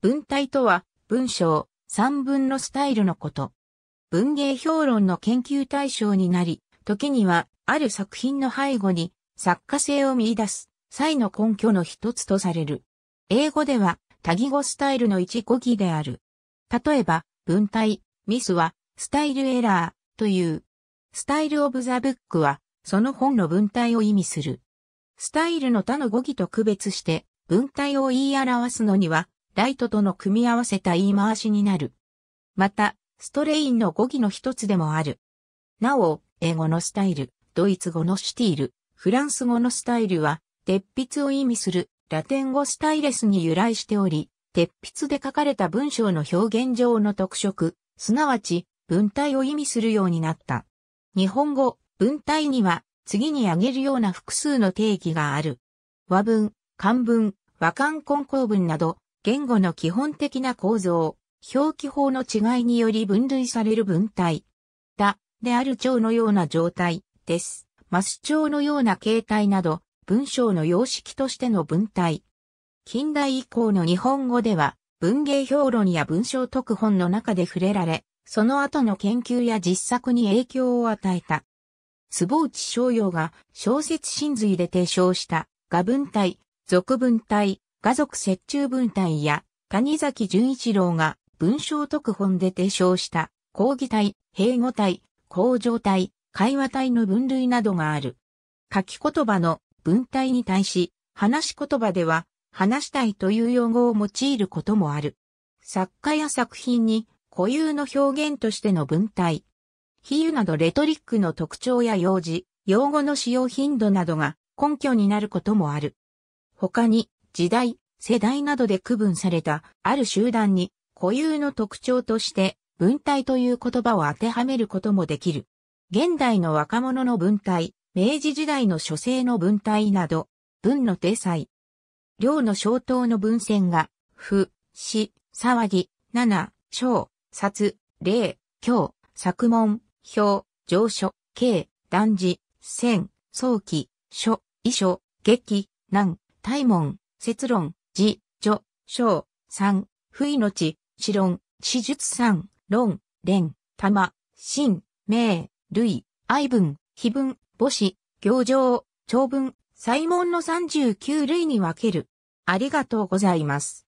文体とは、文章、散文のスタイルのこと。文芸評論の研究対象になり、時には、ある作品の背後に、作家性を見出す、際の根拠の一つとされる。英語では、多義語スタイルの一語義である。例えば、文体、ミスは、スタイルエラー、という。スタイルオブザブックは、その本の文体を意味する。スタイルの他の語義と区別して、文体を言い表すのには、ライトとの組み合わせた言い回しになる。また、ストレインの語義の一つでもある。なお、英語のスタイル、ドイツ語のシティール、フランス語のスタイルは、鉄筆を意味するラテン語スタイレスに由来しており、鉄筆で書かれた文章の表現上の特色、すなわち文体を意味するようになった。日本語、文体には次に挙げるような複数の定義がある。和文、漢文、和漢混交文など言語の基本的な構造、表記法の違いにより分類される文体。だ、である蝶のような状態です。マス蝶のような形態など、文章の様式としての文体。近代以降の日本語では、文芸評論や文章特本の中で触れられ、その後の研究や実作に影響を与えた。坪内逍遥が小説真髄で提唱した、画文体、俗文体、画族折衷文体や谷崎潤一郎が文章特本で提唱した講義体、平語体、工場体、会話体の分類などがある。書き言葉の文体に対し、話し言葉では話したいという用語を用いることもある。作家や作品に固有の表現としての文体、比喩などレトリックの特徴や用事、用語の使用頻度などが根拠になることもある。他に、時代、世代などで区分されたある集団に固有の特徴として文体という言葉を当てはめることもできる。現代の若者の文体、明治時代の書生の文体など、文の体裁。両の小等の文線が、不、死、騒ぎ、七、小、殺、霊、教、作文、表、上書、刑、断字、戦、早期、書、遺書、劇、難、大門、説論、字、序、章、三、不意の地、死論、史術三、論、連、玉、真、名、類、愛文、非文、母子、行状、長文、祭文の39類に分ける。ありがとうございます。